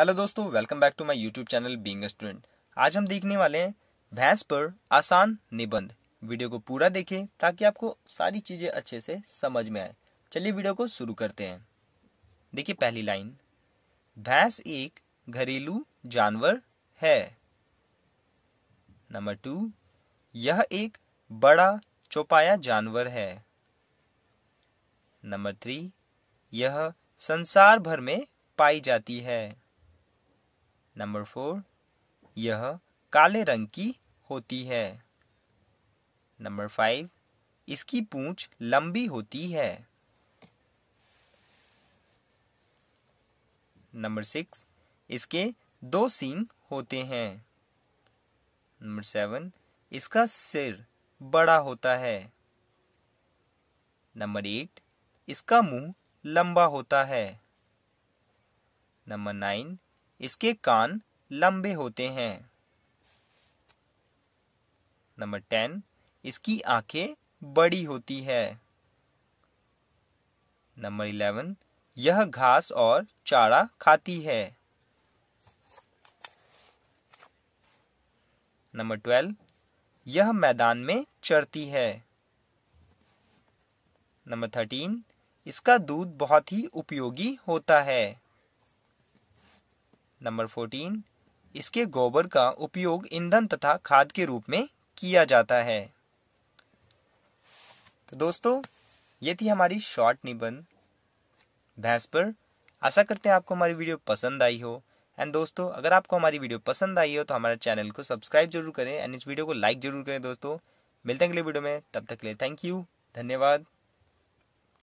hello दोस्तों welcome back to my YouTube channel being student आज हम देखने वाले हैं भैंस पर आसान निबंध वीडियो को पूरा देखें ताकि आपको सारी चीजें अच्छे से समझ में आए चलिए वीडियो को शुरू करते हैं देखिए पहली लाइन भैंस एक घरेलू जानवर है नंबर टू यह एक बड़ा चौपाया जानवर है नंबर थ्री यह संसार भर में पाई जाती है नंबर फोर यह काले रंग की होती है नंबर फाइव इसकी पूंछ लंबी होती है नंबर सिक्स इसके दो सींग होते हैं नंबर सेवन इसका सिर बड़ा होता है नंबर एट इसका मुंह लंबा होता है नंबर नाइन इसके कान लंबे होते हैं नंबर टेन इसकी आंखें बड़ी होती है नंबर इलेवन यह घास और चारा खाती है नंबर ट्वेल्व यह मैदान में चरती है नंबर थर्टीन इसका दूध बहुत ही उपयोगी होता है नंबर फोर्टीन इसके गोबर का उपयोग ईंधन तथा खाद के रूप में किया जाता है तो दोस्तों ये थी हमारी शॉर्ट निबंध भैंस पर आशा करते हैं आपको हमारी वीडियो पसंद आई हो एंड दोस्तों अगर आपको हमारी वीडियो पसंद आई हो तो हमारे चैनल को सब्सक्राइब जरूर करें एंड इस वीडियो को लाइक जरूर करें दोस्तों मिलते हैं अगले वीडियो में तब तक ले थैंक यू धन्यवाद